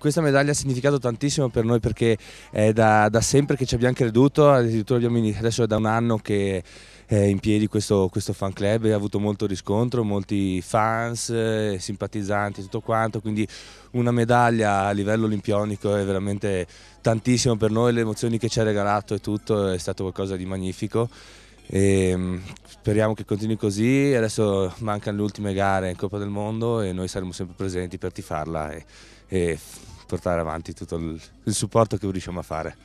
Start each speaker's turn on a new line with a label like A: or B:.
A: questa medaglia ha significato tantissimo per noi perché è da, da sempre che ci abbiamo creduto, addirittura abbiamo iniziato adesso da un anno che è in piedi questo, questo fan club ha avuto molto riscontro, molti fans, eh, simpatizzanti, tutto quanto, quindi una medaglia a livello olimpionico è veramente tantissimo per noi, le emozioni che ci ha regalato e tutto è stato qualcosa di magnifico. E ehm, speriamo che continui così. Adesso mancano le ultime gare in Coppa del Mondo e noi saremo sempre presenti per tifarla e, e portare avanti tutto il, il supporto che riusciamo a fare.